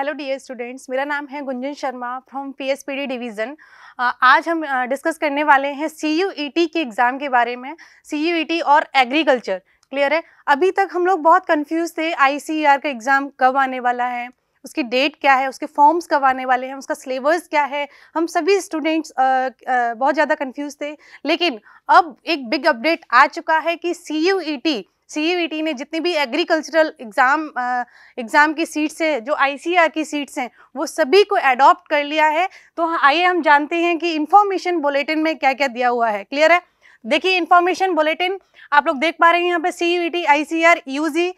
Hello dear students मेरा नाम है Gunjan Sharma from PSPD division आज हम डिस्कस करने वाले हैं सीयूईटी e के एग्ज़ाम के बारे में सीयूईटी e और एग्रीकल्चर क्लियर है अभी तक हम लोग बहुत कंफ्यूज थे आईसीआर e का एग्ज़ाम कब आने वाला है उसकी डेट क्या है उसके फॉर्म्स कब आने वाले हैं उसका सिलेबस क्या है हम सभी स्टूडेंट्स बहुत ज़्यादा कन्फ्यूज़ थे लेकिन अब एक बिग अपडेट आ चुका है कि सी सी ने e जितनी भी एग्रीकल्चरल एग्ज़ाम एग्ज़ाम की सीट्स है जो आई की सीट्स हैं वो सभी को एडॉप्ट कर लिया है तो हाँ, आइए हम जानते हैं कि इन्फॉर्मेशन बुलेटिन में क्या क्या दिया हुआ है क्लियर है देखिए इन्फॉर्मेशन बुलेटिन आप लोग देख पा रहे हैं यहाँ पे C E T I C R U G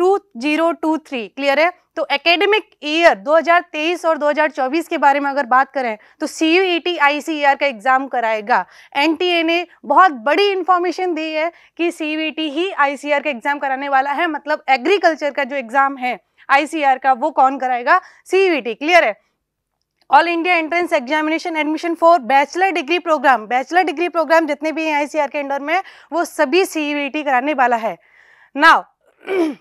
2023 clear है तो एकेडमिक ईयर 2023 और 2024 के बारे में अगर बात करें तो C U T I C R का एग्जाम कराएगा एन टी ए ने बहुत बड़ी इंफॉर्मेशन दी है कि सी e ही आई सी आर का एग्जाम कराने वाला है मतलब एग्रीकल्चर का जो एग्जाम है आई e का वो कौन कराएगा सी क्लियर e है all India entrance examination admission for bachelor degree programme bachelor degree program जितने भी हैं आई के अंडर में वो सभी सी टी कराने वाला है नाउ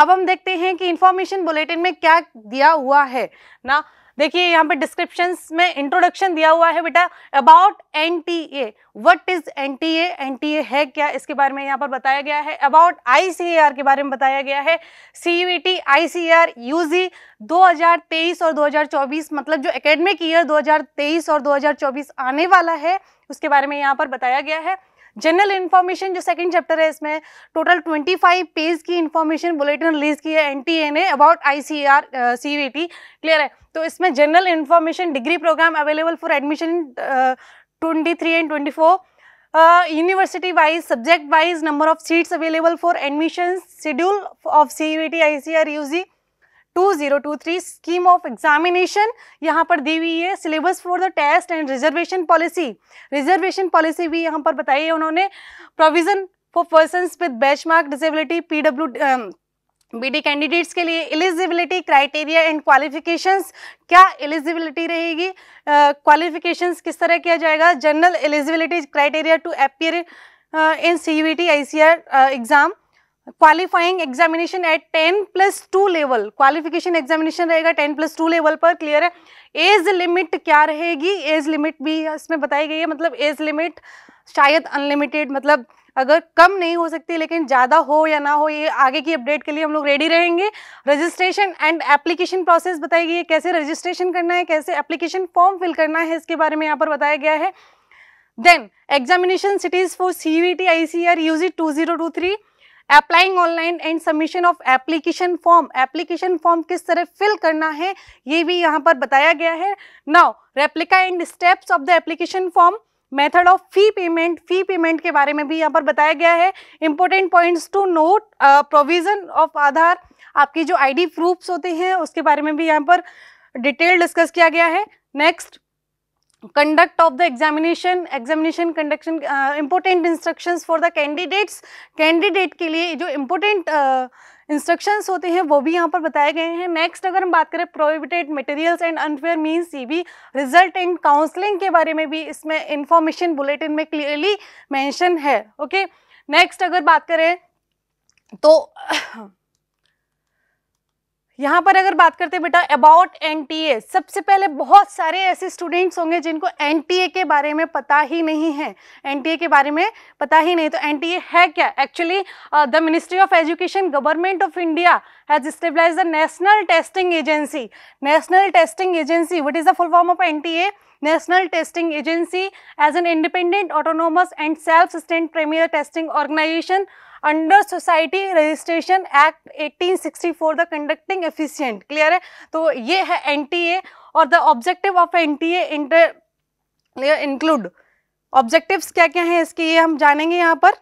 अब हम देखते हैं कि इंफॉर्मेशन बुलेटिन में क्या दिया हुआ है ना देखिए यहाँ पे डिस्क्रिप्शन में इंट्रोडक्शन दिया हुआ है बेटा about N T A what is N T A N T A है क्या इसके बारे में यहाँ पर बताया गया है about I C A R के बारे में बताया गया है C U T I C R U G दो हजार तेईस और दो हजार चौबीस मतलब जो एकेडमिक ईयर दो हजार तेईस और दो हजार चौबीस आने वाला है उसके बारे में यहाँ पर बताया गया है जनरल इन्फॉर्मेशन जो सेकंड चैप्टर है इसमें टोटल 25 पेज की इन्फॉर्मेशन बुलेटिन रिलीज की है ने अबाउट आईसीआर सीवीटी क्लियर है तो इसमें general information degree program available for admission twenty three and twenty four university wise subject wise number of seats available for admission schedule of C U T I C R U G 2023 scheme of examination यहाँ पर दी हुई है syllabus for the test and reservation policy reservation policy भी यहाँ पर बताई है उन्होंने provision for person with benchmark disability P W BD candidates के लिए एलिजिबिलिटी क्राइटेरिया एंड क्वालिफिकेशंस क्या एलिजिबिलिटी रहेगी क्वालिफिकेशंस uh, किस तरह किया जाएगा general eligibility criteria to appear in C U T I C R exam qualifying examination at ten plus two level qualification examination रहेगा ten plus two level पर clear है age limit क्या रहेगी age limit भी इसमें बताई गई है मतलब एज लिमिट शायद अनलिमिटेड मतलब अगर कम नहीं हो सकती लेकिन ज़्यादा हो या ना हो ये आगे की अपडेट के लिए हम लोग रेडी रहेंगे रजिस्ट्रेशन एंड एप्लीकेशन प्रोसेस बताई गई है कैसे रजिस्ट्रेशन करना है कैसे एप्लीकेशन फॉर्म फिल करना है इसके बारे में यहाँ पर बताया गया है then examination cities for C V T I C R U G two zero two three applying online and submission of application form application form किस तरह फिल करना है ये भी यहाँ पर बताया गया है now replica and steps of the application form method of fee payment fee payment के बारे में भी यहाँ पर बताया गया है important points to note provision of Aadhaar आपकी जो आईडी प्रूफ्स होते हैं उसके बारे में भी यहाँ पर डिटेल डिस्कस किया गया है next conduct of the examination examination conduction uh, important instructions for the candidates candidate के लिए जो important इंस्ट्रक्शंस uh, होते हैं वो भी यहाँ पर बताए गए हैं नेक्स्ट अगर हम बात करें prohibited materials and unfair means ये भी रिजल्ट एंड काउंसलिंग के बारे में भी इसमें इंफॉर्मेशन बुलेटिन में क्लियरली मेंशन है ओके okay? नेक्स्ट अगर बात करें तो यहाँ पर अगर बात करते हैं बेटा अबाउट एन सबसे पहले बहुत सारे ऐसे स्टूडेंट्स होंगे जिनको एन के बारे में पता ही नहीं है एन के बारे में पता ही नहीं तो एन है क्या actually the ministry of education government of India has stabilise the national testing agency national testing agency what is the full form of N national testing agency as an independent autonomous and self sustained premier testing organisation under society registration act 1864 the conducting efficient clear है तो ये है NTA और the objective of NTA inter include objectives क्या क्या हैं इसके ये हम जानेंगे यहाँ पर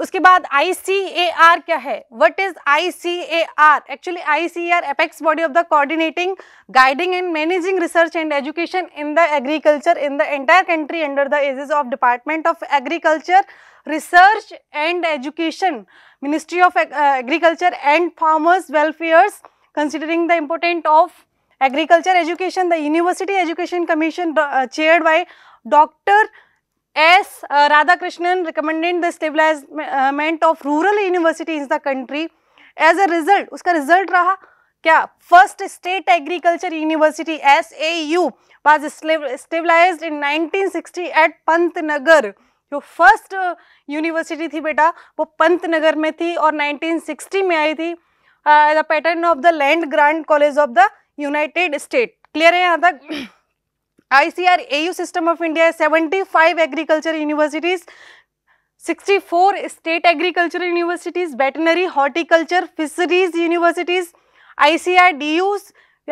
उसके बाद ICAR क्या है what is I C A R actually I C R apex body of the coordinating guiding and managing research and education in the agriculture in the entire country under the aegis of department of agriculture research and education ministry of agriculture and farmers welfare considering the important of agriculture education the university education commission chair by doctor S Krishnan recommended the establishment of rural university in the country as a result उसका result रहा क्या first state agriculture university S A U was established in nineteen sixty eight Pantnagar जो first university uh, थी बेटा वो नगर में थी और 1960 में आई थी the pattern of the land grant college of the United State clear है यहाँ तक I C R A U system of India seventy five agriculture universities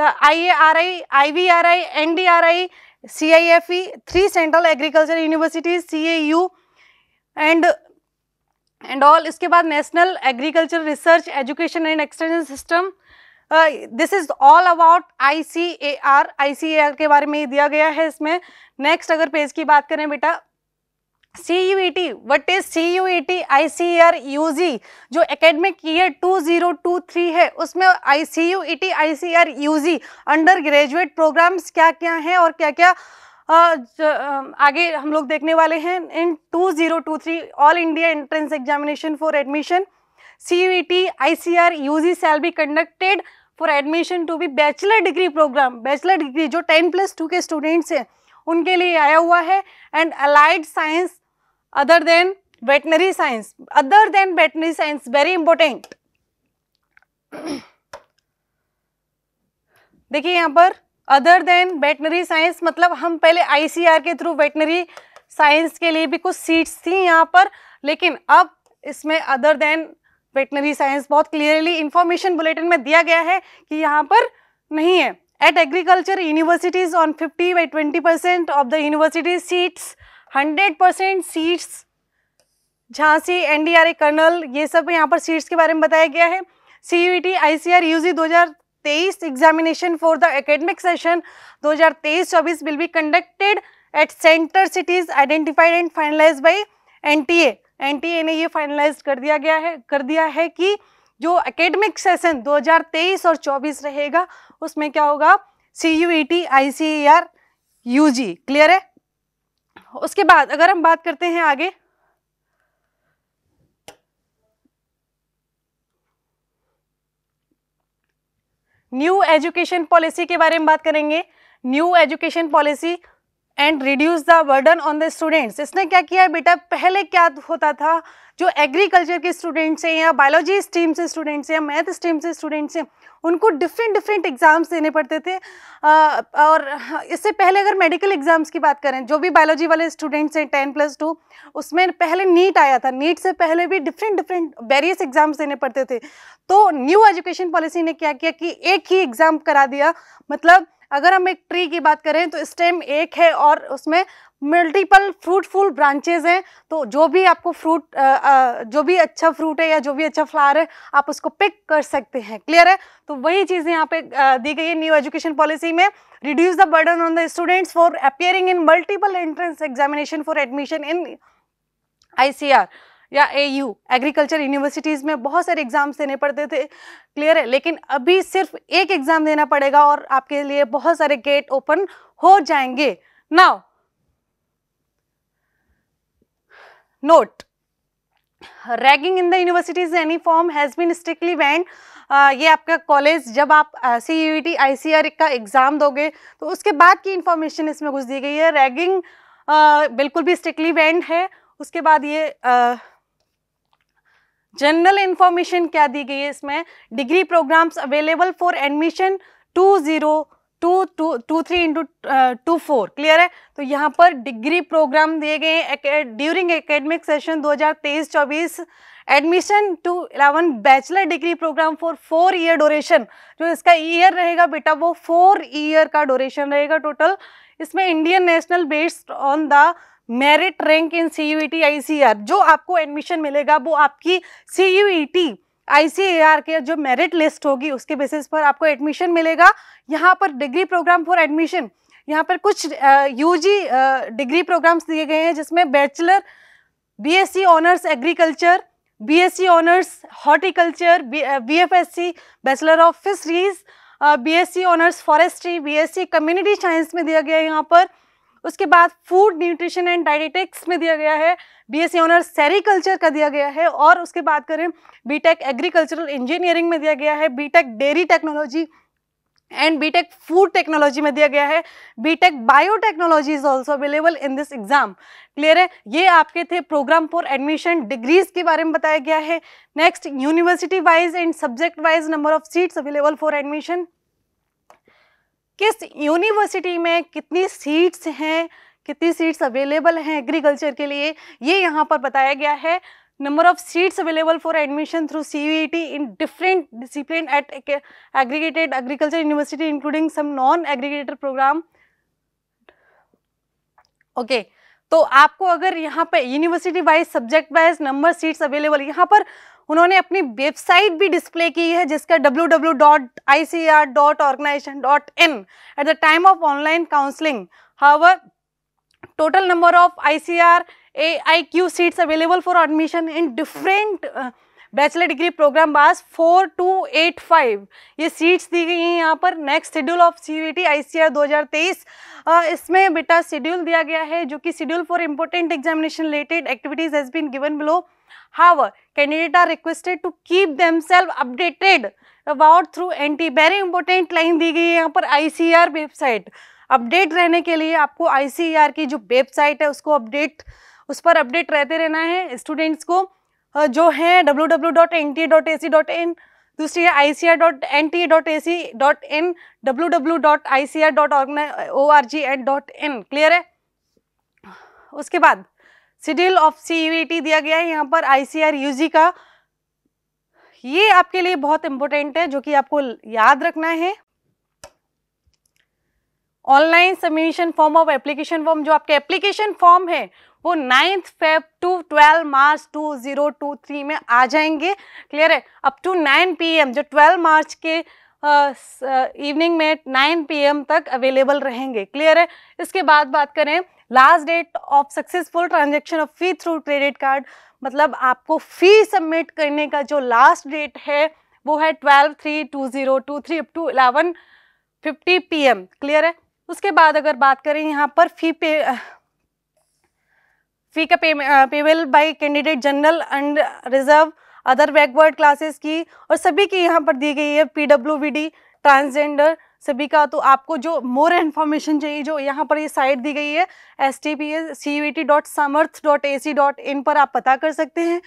I A R I I V R I N D R I C I F E three central agriculture university C A U and and all इसके बाद national agriculture research education and extension system this is all about I C A R I C A R के बारे में दिया गया है इसमें next अगर पेज की बात करें बेटा C U E T what is C U E T I C R U G जो academic year two zero two three है उसमें I C U E T I C R U G undergraduate programmes क्या क्या हैं और क्या क्या आगे हम लोग देखने वाले हैं in two zero two three all India entrance examination for admission C U E T I C R U G shall be conducted for admission to be bachelor degree programme bachelor degree जो ten plus two के students हैं उनके लिए आया हुआ है and allied science other than veterinary science other than veterinary science very important देखिए यहां पर अदर देन वेटनरी साइंस मतलब हम पहले आईसीआर के थ्रू वेटनरी साइंस के लिए भी कुछ सीट्स थी यहाँ पर लेकिन अब इसमें अदर देन वेटनरी साइंस बहुत क्लियरली इंफॉर्मेशन बुलेटिन में दिया गया है कि यहाँ पर नहीं है at agriculture universities on fifty by twenty percent of the university seats hundred percent seats Jhansi NDRA Karnal ये सब यहाँ पर सीट्स के बारे में बताया गया है C U T I C R U G दो हज़ार तेईस examination for the academic session 2023-24 will be conducted at centre cities identified and finalize by NTA NTA ने ये फाइनलाइज कर दिया गया है कर दिया है कि जो एकेडमिक सेशन 2023 और 24 रहेगा उसमें क्या होगा C U E T I C R U G clear है उसके बाद अगर हम बात करते हैं आगे न्यू एजुकेशन पॉलिसी के बारे में बात करेंगे new education policy and reduce the burden on the students इसने क्या किया है बेटा पहले क्या होता था जो एग्रीकल्चर के स्टूडेंट्स हैं या बायोलॉजी स्ट्रीम से स्टूडेंट्स हैं मैथ स्ट्रीम से स्टूडेंट्स हैं उनको डिफरेंट डिफरेंट एग्ज़ाम्स देने पड़ते थे और इससे पहले अगर मेडिकल एग्ज़ाम्स की बात करें जो भी बायोलॉजी वाले स्टूडेंट्स हैं टेन प्लस टू उसमें पहले नीट आया था नीट से पहले भी डिफरेंट डिफरेंट वेरियस एग्ज़ाम्स देने पड़ते थे तो न्यू एजुकेशन पॉलिसी ने क्या किया कि एक ही एग्ज़ाम करा दिया मतलब अगर हम एक ट्री की बात करें तो स्टेम एक है और उसमें मल्टीपल फ्रूटफुल ब्रांचेज हैं तो जो भी आपको फ्रूट आ, आ, जो भी अच्छा फ्रूट है या जो भी अच्छा फ्लावर है आप उसको पिक कर सकते हैं क्लियर है तो वही चीज़ें यहाँ पे दी गई है न्यू एजुकेशन पॉलिसी में reduce the burden on the students for appearing in multiple entrance examination for admission in R या यू एग्रीकल्चर यूनिवर्सिटीज़ में बहुत सारे एग्ज़ाम्स देने पड़ते थे क्लियर है लेकिन अभी सिर्फ एक एग्ज़ाम देना पड़ेगा और आपके लिए बहुत सारे गेट ओपन हो जाएंगे now note ragging in the universities any form has been strictly banned ये आपका कॉलेज जब आप C U T I C R का एग्ज़ाम दोगे तो उसके बाद की इंफॉर्मेशन इसमें घुस दी गई है रैगिंग uh, बिल्कुल भी स्ट्रिक्टली बैंड है उसके बाद ये जनरल uh, क्या दी गई है इसमें degree programmes available for admission two zero two two two three into two four clear है तो यहाँ पर डिग्री प्रोग्राम दिए गए हैं during academic session 2023-24 admission to eleven bachelor degree programme for four year duration जो इसका ईयर रहेगा बेटा वो फोर ईयर का डोरेशन रहेगा टोटल इसमें Indian national based on the merit rank in C U E T I C are जो आपको एडमिशन मिलेगा वो आपकी C U E T ICAR के जो मेरिट लिस्ट होगी उसके बेसिस पर आपको एडमिशन मिलेगा यहाँ पर डिग्री प्रोग्राम फॉर एडमिशन यहाँ पर कुछ यूजी डिग्री प्रोग्राम्स दिए गए हैं जिसमें bachelor BSc honours agriculture BSc honours horticulture BFSc bachelor of fisheries BSc honours forestry BSc community science में दिया गया है यहाँ पर उसके बाद फूड न्यूट्रिशन एंड डाइटिक्स में दिया गया है बीएससी ऑनर्स सेरीकल्चर का दिया गया है और उसके बात करें बीटेक एग्रीकल्चरल इंजीनियरिंग में दिया गया है BTech dairy technology and BTech food technology में दिया गया है BTech biotechnology is also available in this exam clear है ये आपके थे प्रोग्राम फॉर एडमिशन डिग्रीज के बारे में बताया गया है next university wise and subject wise number of seats available for admission किस यूनिवर्सिटी में कितनी सीट्स हैं कितनी सीट्स अवेलेबल हैं एग्रीकल्चर के लिए ये यहाँ पर बताया गया है number of seats available for admission through C in different discipline at aggregated agriculture university including some non aggregated programme okay तो आपको अगर यहाँ पे university wise subject wise number seats available यहाँ पर उन्होंने अपनी वेबसाइट भी डिस्प्ले की है जिसका W dot dot dot I C R organization in at the time of online counselling however total number of ICR AIQ seats available for admission in different uh, bachelor degree programme बास four two eight five ये seats दी गई हैं यहाँ पर next schedule of C V T I C R दो हज़ार तेईस इसमें बेटा शेड्यूल दिया गया है जो कि schedule for important examination related activities has been given below how candidate are requested to keep themselves updated about through NTA very important line दी गई है यहाँ पर I C R website update रहने के लिए आपको आई e की जो वेबसाइट है उसको अपडेट उस पर अपडेट रहते रहना है स्टूडेंट्स को जो है W W dot N T dot A C dot in दूसरी है I C R dot N T dot A C dot in W W dot I C R dot O R G at dot in clear है उसके बाद schedule of सी दिया गया है यहाँ पर I C R U G का ये आपके लिए बहुत इम्पोर्टेंट है जो कि आपको याद रखना है online submission form of application form जो आपके एप्लीकेशन फॉर्म है वो ninth Feb to twelve March two zero two three में आ जाएंगे क्लियर है up to nine P M जो ट्वेल्व मार्च के इवनिंग में नाइन पी एम तक अवेलेबल रहेंगे क्लियर है इसके बाद बात करें last date of successful transaction of fee through credit card मतलब आपको फ़ी सबमिट करने का जो लास्ट डेट है वो है twelve three two zero two three up to eleven fifty P M clear है उसके बाद अगर बात करें यहाँ पर फी पे फी का pay, payable by candidate general and reserve other backward classes की और सभी की यहाँ पर दी गई है पी डब्ल्यू डी ट्रांसजेंडर सभी का तो आपको जो मोर इन्फॉर्मेशन चाहिए जो यहाँ पर ये यह साइट दी गई है S T P S C U T dot Samarth dot A C dot in पर आप पता कर सकते हैं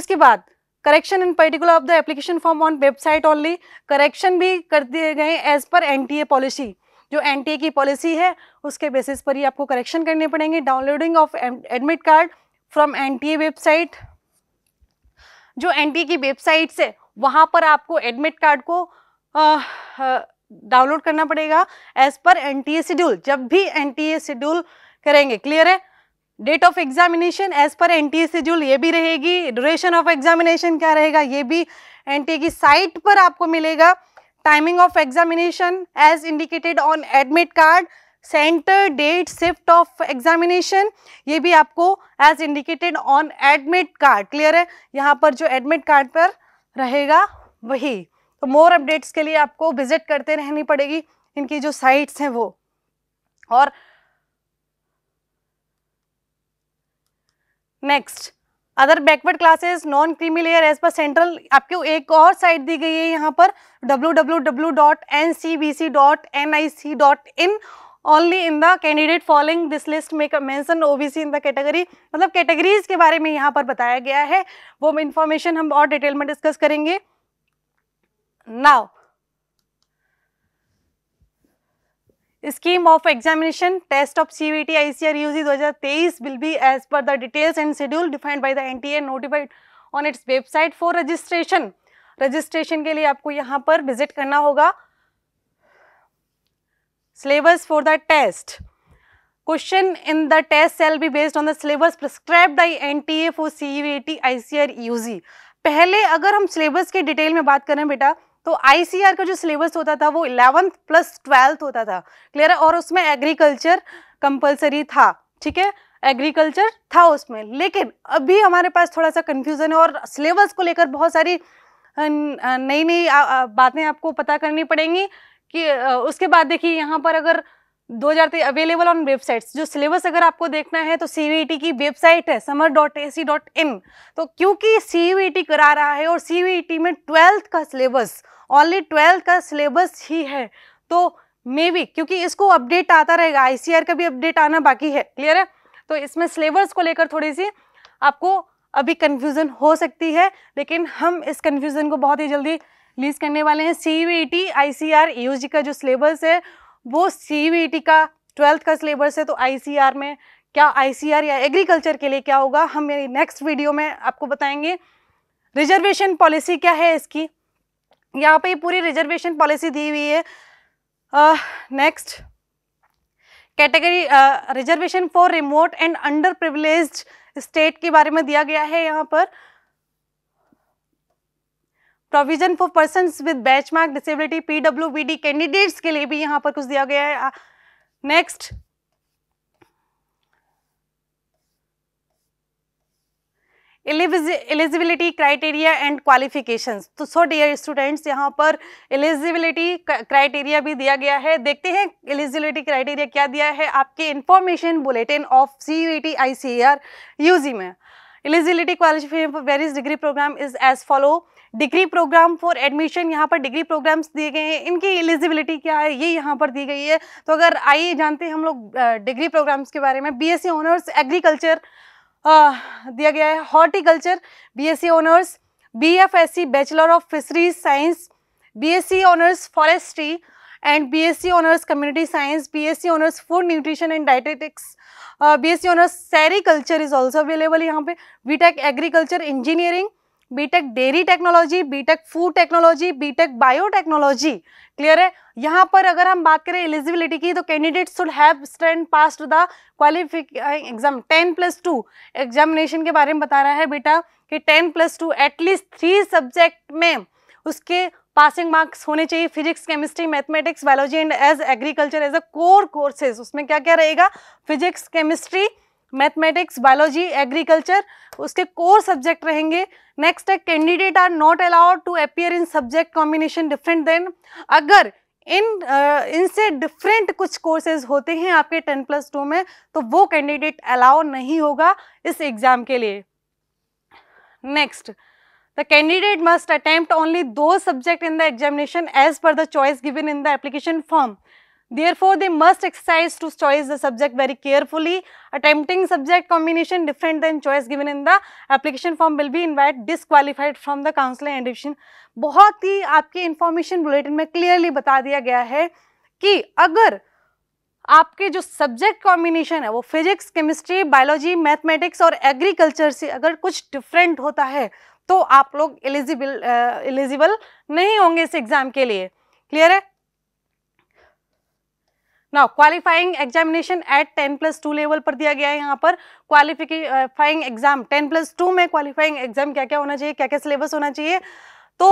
उसके बाद correction in particular of the application form on website only correction भी कर दिए गए as per N T A policy जो एन की पॉलिसी है उसके बेसिस पर ही आपको करेक्शन करने पड़ेंगे downloading of admit card from N website जो एन की वेबसाइट्स है वहाँ पर आपको एडमिट कार्ड को डाउनलोड करना पड़ेगा एज पर एन शेड्यूल जब भी एन शेड्यूल करेंगे क्लियर है date of examination as per N T schedule ये भी रहेगी ड्यूरेशन ऑफ एग्जामिनेशन क्या रहेगा ये भी एन की साइट पर आपको मिलेगा timing of examination as indicated on admit card centre date shift of examination ये भी आपको as indicated on admit card clear है यहाँ पर जो एडमिट कार्ड पर रहेगा वही तो मोर अपडेट्स के लिए आपको विजिट करते रहनी पड़ेगी इनकी जो साइट्स हैं वो और next other backward classes non creamy layer as per central आपको एक और साइट दी गई है यहाँ पर W W W dot dot dot N N C C C B I in only in the candidate following this list में mention OBC in the category मतलब कैटेगरीज के बारे में यहाँ पर बताया गया है वो इन्फॉर्मेशन हम और डिटेल में डिस्कस करेंगे now scheme of examination test of C V T I C R U C दो हज़ार तेईस will be as per the details and schedule defined by the N T A notified on its website for registration registration के लिए आपको यहाँ पर visit करना होगा syllabus for the test question in the test shall be based on the syllabus prescribe by N T A for C V T I C R U C पहले अगर हम सिलेबस के डिटेल में बात करें बेटा तो आईसीआर का जो सिलेबस होता था वो इलेवंथ प्लस ट्वेल्थ होता था क्लियर है और उसमें एग्रीकल्चर कंपलसरी था ठीक है एग्रीकल्चर था उसमें लेकिन अभी हमारे पास थोड़ा सा कन्फ्यूज़न है और सिलेबस को लेकर बहुत सारी नई नई बातें आपको पता करनी पड़ेंगी कि उसके बाद देखिए यहाँ पर अगर दो तेईस अवेलेबल ऑन वेबसाइट्स जो सिलेबस अगर आपको देखना है तो सी की वेबसाइट है Samarth dot A C dot in तो क्योंकि सी करा रहा है और सी में ट्वेल्थ का सिलेबस ऑनली ट्वेल्थ का सिलेबस ही है तो मे बी क्योंकि इसको अपडेट आता रहेगा आई का भी अपडेट आना बाकी है क्लियर है तो इसमें सिलेबस को लेकर थोड़ी सी आपको अभी कन्फ्यूज़न हो सकती है लेकिन हम इस कन्फ्यूज़न को बहुत ही जल्दी लीज करने वाले हैं C V T I C R U G का जो सिलेबस है वो सी वी टी का ट्वेल्थ का सिलेबस है तो आई सी आर में क्या आई सी आर या एग्रीकल्चर के लिए क्या होगा हम मेरी नेक्स्ट वीडियो में आपको बताएंगे रिजर्वेशन पॉलिसी क्या है इसकी यहाँ पे पूरी रिजर्वेशन पॉलिसी दी हुई है next category reservation for remote and under privilege state के बारे में दिया गया है यहाँ पर provision for person with benchmark disability PWBD candidates के लिए भी यहाँ पर कुछ दिया गया है next uh, eligibility criteria and qualifications तो सो डियर स्टूडेंट्स यहाँ पर एलिजिबिलिटी क्राइटेरिया भी दिया गया है देखते हैं एलिजिबिलिटी क्राइटेरिया क्या दिया है आपके information bulletin of C U T I C R U G में eligibility qualification for various degree program is as follow degree programme for admission यहाँ पर डिग्री प्रोग्राम्स दिए गए हैं इनकी एलिजिबिलिटी क्या है ये यहाँ पर दी गई है तो अगर आइए जानते हैं हम लोग डिग्री प्रोग्राम्स के बारे में B S C honours agriculture आ, दिया गया है horticulture BSc honours BFSc bachelor of fisheries science BSc honours forestry and BSc honours community science BSc honours food nutrition and dietetics BSc honours sericulture is also available यहाँ पे BTech agriculture engineering BTech dairy technology BTech food technology BTech biotechnology clear है यहाँ पर अगर हम बात करें eligibility की तो candidate should have stand pass the qualifying exam ten plus two examination के बारे में बता रहा है बेटा कि ten plus two at least three subject में उसके पासिंग मार्क्स होने चाहिए physics chemistry mathematics biology and as agriculture as a core courses उसमें क्या क्या रहेगा physics chemistry mathematics biology agriculture उसके कोर सब्जेक्ट रहेंगे नेक्स्ट है candidate are not allowed to appear in subject combination different then अगर इन इनसे डिफरेंट कुछ कोर्सेज होते हैं आपके टेन प्लस टू में तो वो कैंडिडेट अलाउ नहीं होगा इस एग्जाम के लिए next the candidate must attempt only दो subject in the examination as per the choice given in the application form Therefore, they must exercise to choose the subject very carefully. Attempting subject combination different than choice given in the application form will be in fact disqualified from the counseling and division. बहुत ही आपके information bulletin में clearly बता दिया गया है कि अगर आपके जो सब्जेक्ट कॉम्बिनेशन है वो फिजिक्स केमिस्ट्री बायोलॉजी मैथमेटिक्स और एग्रीकल्चर से अगर कुछ डिफरेंट होता है तो आप लोग एलिजिबल एलिजिबल नहीं होंगे इस एग्ज़ाम के लिए क्लियर है now qualifying examination at ten plus two level पर दिया गया है यहाँ पर qualifying exam ten plus two में क्वालिफाइंग एग्जाम क्या क्या होना चाहिए क्या क्या सिलेबस होना चाहिए तो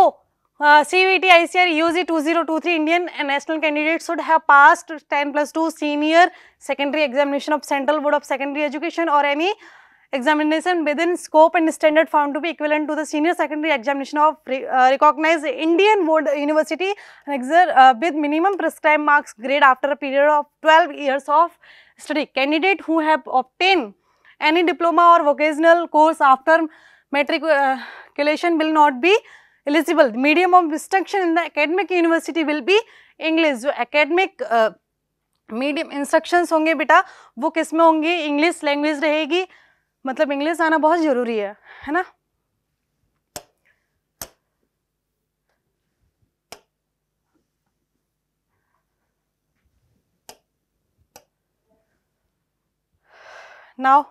C V T I C R U G two zero two three Indian national candidate should have passed ten plus two senior secondary examination of central board of secondary education और any examination within scope and standard found to be equivalent to the senior secondary examination of re, uh, recognized Indian board university exer uh, with minimum prescribed marks grade after a period of 12 years of study. Candidate who have obtained any diploma or vocational course after matriculation will not be eligible. Medium of instruction in the academic university will be English. so academic uh, medium instructions होंगे बेटा वो किस में होंगी English language रहेगी मतलब English आना बहुत ज़रूरी है है ना now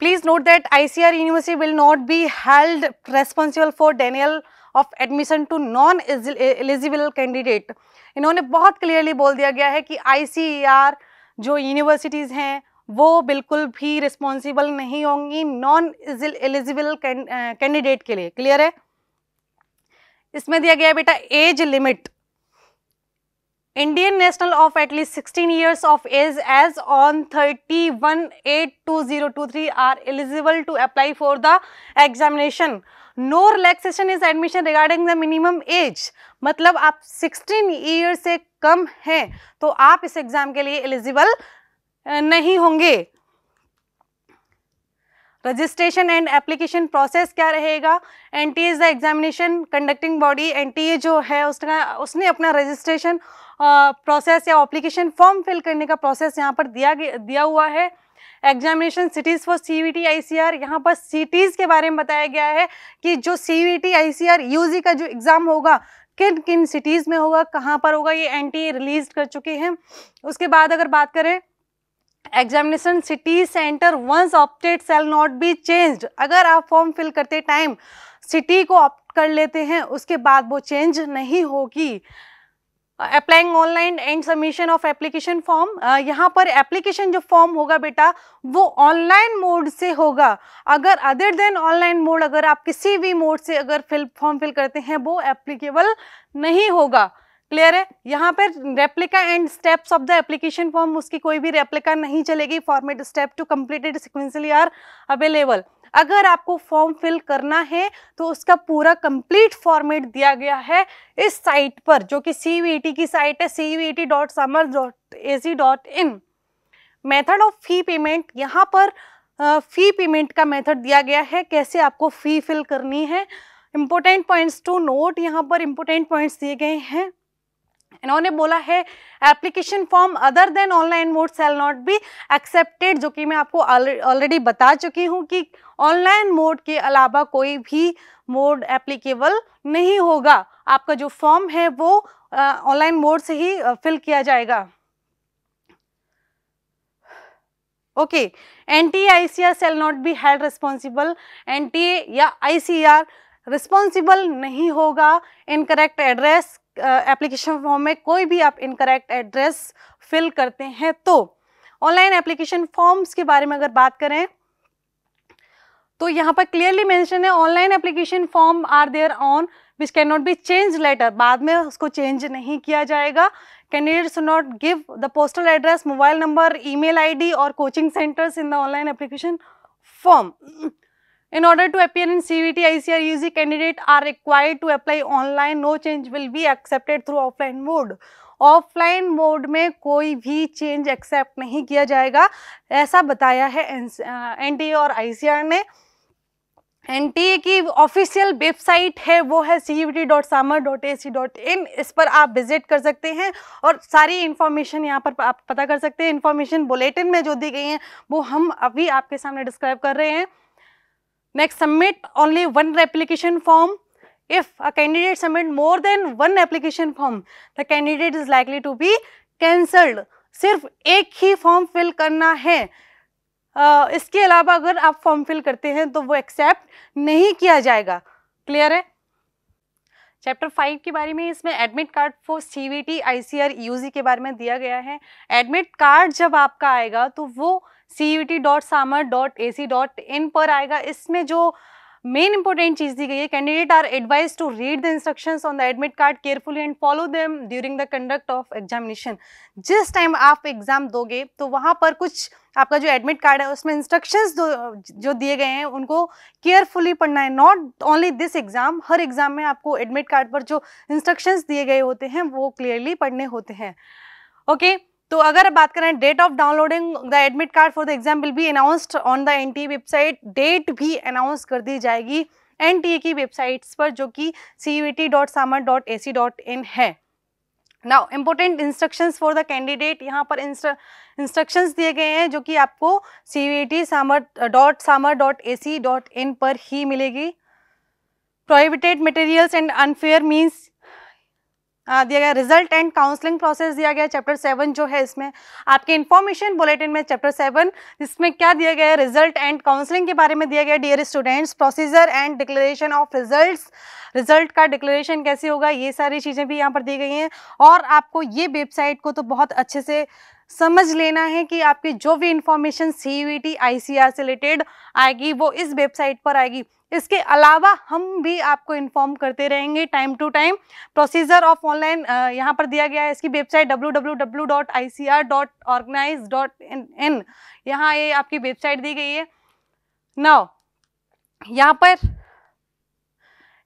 please note that ICR university will not be held responsible for denial of admission to non eligible candidate इन्होंने बहुत क्लियरली बोल दिया गया है कि आई e जो यूनिवर्सिटीज़ हैं वो बिल्कुल भी रिस्पॉन्सिबल नहीं होंगी नॉन एलिजिबल कैंडिडेट के लिए क्लियर है इसमें दिया गया बेटा age limit Indian national of at least sixteen years of age as on thirty one eight two zero two three are eligible to apply for the examination no relaxation is admission regarding the minimum age मतलब आप 16 year से कम हैं तो आप इस exam के लिए eligible नहीं होंगे रजिस्ट्रेशन एंड एप्लीकेशन प्रोसेस क्या रहेगा N T as the examination conducting body N T A जो है उसका उसने अपना रजिस्ट्रेशन प्रोसेस या एप्लीकेशन फॉर्म फिल करने का प्रोसेस यहाँ पर दिया दिया हुआ है examination cities for C V T I C R यहाँ पर सिटीज़ के बारे में बताया गया है कि जो C V T I C R U G का जो एग्ज़ाम होगा किन किन सिटीज़ में होगा कहाँ पर होगा ये एन टी रिलीज कर चुके हैं उसके बाद अगर बात करें examination city centre once opted shall not be changed अगर आप फॉर्म फिल करते टाइम सिटी को ऑप्ट कर लेते हैं उसके बाद वो चेंज नहीं होगी applying online and submission of application form यहाँ पर एप्लीकेशन जो फॉर्म होगा बेटा वो ऑनलाइन मोड से होगा अगर अदर देन ऑनलाइन मोड अगर आप किसी भी मोड से अगर फिल फॉर्म फिल करते हैं वो एप्लीकेबल नहीं होगा क्लियर है यहाँ पर replica and steps of the application form उसकी कोई भी रेप्लिका नहीं चलेगी format step to completed sequentially are available अगर आपको फॉर्म फिल करना है तो उसका पूरा कंप्लीट फॉर्मेट दिया गया है इस साइट पर जो कि सी e की साइट है C dot Samarth dot A C dot in method of fee payment यहाँ पर फ़ी पेमेंट का मेथड दिया गया है कैसे आपको फ़ी फिल करनी है इम्पोर्टेंट पॉइंट्स टू नोट यहाँ पर इम्पोर्टेंट पॉइंट्स दिए गए हैं इन्होंने बोला है application form other than online mode shall not be accepted जो कि मैं आपको ऑलरेडी बता चुकी हूँ कि ऑनलाइन मोड के अलावा कोई भी मोड एप्लीकेबल नहीं होगा आपका जो फॉर्म है वो ऑनलाइन मोड से ही फिल किया जाएगा okay N T I C R shall not be held responsible N T A या आई सी आर रिस्पॉन्सिबल नहीं होगा इनकरेक्ट एड्रेस एप्लीकेशन फॉर्म में कोई भी आप इनकरेक्ट एड्रेस फिल करते हैं तो ऑनलाइन एप्लीकेशन फॉर्म्स के बारे में अगर बात करें तो यहाँ पर क्लियरली मेंशन है online application form are there on which can not be change later बाद में उसको चेंज नहीं किया जाएगा candidates not give the postal address mobile number email ID और coaching centres in the online application form In order to appear in CVT ICR ug candidate are required to apply online. No change will be accepted through offline mode. Offline mode में कोई भी change accept नहीं किया जाएगा ऐसा बताया है NTA uh, और आई ने एन की ऑफिशियल वेबसाइट है वो है C V T dot Samarth dot A C dot in इस पर आप विजिट कर सकते हैं और सारी इन्फॉर्मेशन यहाँ पर आप पता कर सकते हैं इन्फॉर्मेशन बुलेटिन में जो दी गई है वो हम अभी आपके सामने डिस्क्राइब कर रहे हैं Next, submit only one application form. If a candidate submit more than one application form, the candidate is likely to be cancelled. सिर्फ एक ही फॉर्म फिल करना है uh, इसके अलावा अगर आप फॉर्म फिल करते हैं तो वो एक्सेप्ट नहीं किया जाएगा क्लियर है चैप्टर फाइव के बारे में इसमें admit card for C V T I C R U G के बारे में दिया गया है एडमिट कार्ड जब आपका आएगा तो वो C T dot Samarth dot A C dot in पर आएगा इसमें जो मेन इंपॉर्टेंट चीज़ दी गई है candidate are advise to read the instructions on the admit card carefully and follow them during the conduct of examination जिस टाइम आप exam दोगे तो वहाँ पर कुछ आपका जो एडमिट कार्ड है उसमें इंस्ट्रक्शंस जो दिए गए हैं उनको केयरफुली पढ़ना है नॉट ओनली दिस एग्ज़ाम हर एग्ज़ाम में आपको एडमिट कार्ड पर जो इंस्ट्रक्शन दिए गए होते हैं वो क्लियरली पढ़ने होते हैं ओके okay? तो अगर बात करें date of downloading the admit card for the exam will be announced on the N website date भी अनाउंस कर दी जाएगी एन की वेबसाइट्स पर जो कि C U T dot Samarth dot A C dot in है now important instructions for the candidate यहाँ पर इंस्ट्रक्शंस दिए गए हैं जो कि आपको C V T Samarth dot Samarth dot A C dot in पर ही मिलेगी prohibited materials and unfair means दिया गया रिजल्ट एंड काउंसलिंग प्रोसेस दिया गया चैप्टर सेवन जो है इसमें आपके इन्फॉर्मेशन बुलेटिन में चैप्टर सेवन इसमें क्या दिया गया रिजल्ट एंड काउंसलिंग के बारे में दिया गया dear students procedure and declaration of result result का डिक्लेरेशन कैसे होगा ये सारी चीज़ें भी यहाँ पर दी गई हैं और आपको ये वेबसाइट को तो बहुत अच्छे से समझ लेना है कि आपकी जो भी information C U T I C R से रिलेटेड आएगी वो इस वेबसाइट पर आएगी इसके अलावा हम भी आपको इन्फॉर्म करते रहेंगे time to time procedure of online यहाँ पर दिया गया है इसकी वेबसाइट www.icr.organize.in यहाँ ये आपकी वेबसाइट दी गई है नाउ यहाँ पर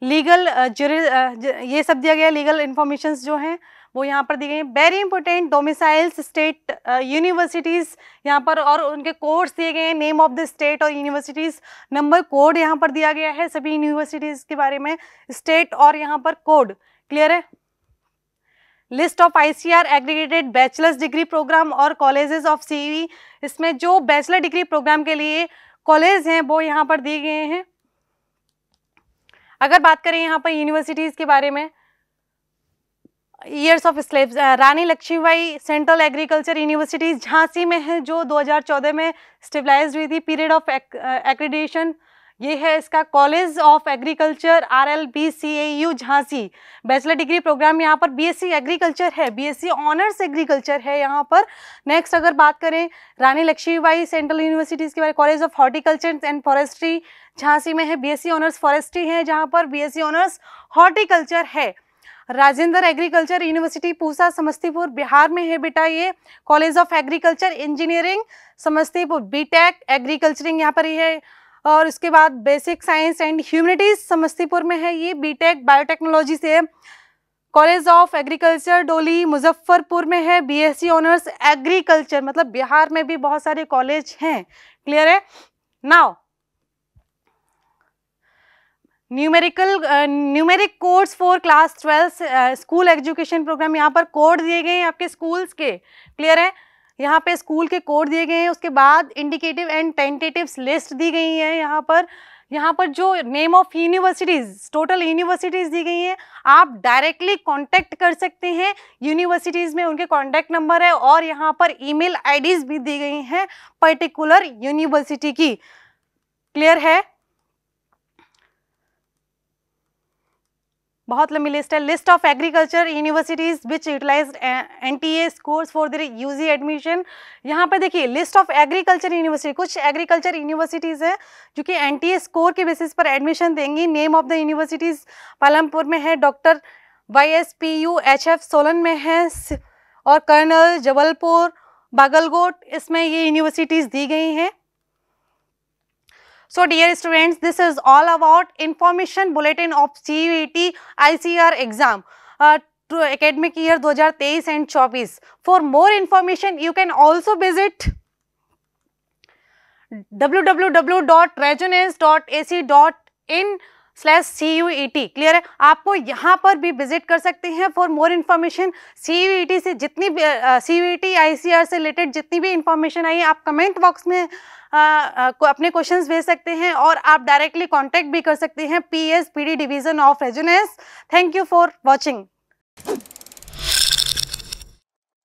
लीगल uh, ये सब दिया गया लीगल इन्फॉर्मेशन जो हैं वो यहाँ पर दी गई very important domiciles state universities यहाँ पर और उनके कोर्स दिए गए हैं नेम ऑफ द स्टेट और यूनिवर्सिटीज़ नंबर कोड यहाँ पर दिया गया है सभी यूनिवर्सिटीज़ के बारे में स्टेट और यहाँ पर कोड क्लियर है list of ICR aggregated bachelors degree program और कॉलेजेस ऑफ सी इसमें जो बैचलर डिग्री प्रोग्राम के लिए कॉलेज हैं वो यहाँ पर दिए गए हैं अगर बात करें यहाँ पर यूनिवर्सिटीज़ के बारे में years of slaves Rani Lakshmibai central agriculture university Jhansi में है जो 2014 में स्टेबलाइज हुई थी पीरियड ऑफ एक्रीडिएशन ये है इसका college of agriculture R L B C A U Jhansi bachelor degree program यहाँ पर बीएससी एग्रीकल्चर है बीएससी ऑनर्स एग्रीकल्चर है यहाँ पर नेक्स्ट अगर बात करें रानी लक्ष्मीबाई सेंट्रल यूनिवर्सिटीज़ के बारे college of horticulture and forestry Jhansi में है बीएससी ऑनर्स फॉरेस्ट्री है जहाँ पर बीएससी ऑनर्स हॉर्टिकल्चर है राजेंद्र एग्रीकल्चर यूनिवर्सिटी पूसा समस्तीपुर बिहार में है बेटा ये college of agriculture engineering Samastipur BTech एग्रीकल्चरिंग यहाँ पर ही है और उसके बाद basic science and humanities Samastipur में है ये बीटेक बायोटेक्नोलॉजी से college of agriculture Dholi Muzaffarpur में है बीएससी ऑनर्स e एग्रीकल्चर मतलब बिहार में भी बहुत सारे कॉलेज हैं क्लियर है now numerical numeric codes for class twelfth school education program यहाँ पर कोड दिए गए हैं आपके स्कूल्स के क्लियर है यहाँ पे स्कूल के कोड दिए गए हैं उसके बाद इंडिकेटिव एंड टेंटेटिव्स लिस्ट दी गई है यहाँ पर यहाँ पर जो name of universities total universities दी गई हैं आप डायरेक्टली कांटेक्ट कर सकते हैं यूनिवर्सिटीज़ में उनके कांटेक्ट नंबर है और यहाँ पर ईमेल आईडीज़ भी दी गई हैं पर्टिकुलर यूनिवर्सिटी की क्लियर है बहुत लंबी लिस्ट है list of agriculture universities which utilize N T A scores for the U G admission यहाँ पर देखिए लिस्ट ऑफ एग्रीकल्चर यूनिवर्सिटी कुछ एग्रीकल्चर यूनिवर्सिटीज़ हैं जो कि एन टी ए स्कोर के बेसिस पर एडमिशन देंगी name of the universities Palampur में है doctor Y S P U H F Solan में है और कर्नल जबलपुर बागलकोट इसमें ये यूनिवर्सिटीज़ दी गई हैं So dear students, this is all about information bulletin of CUET ICR exam. Uh, to academic year 2023 and 24. For more information, you can also visit www.rajones.ac.in slash C U E T clear है आपको यहाँ पर भी visit कर सकते हैं for more information C U E T से जितनी C U E T I C R से रिलेटेड जितनी भी इन्फॉर्मेशन आई है आप कमेंट बॉक्स में आ, अपने क्वेश्चन भेज सकते हैं और आप डायरेक्टली कॉन्टैक्ट भी कर सकते हैं P S P D division of रेजुनेस थैंक यू फॉर वॉचिंग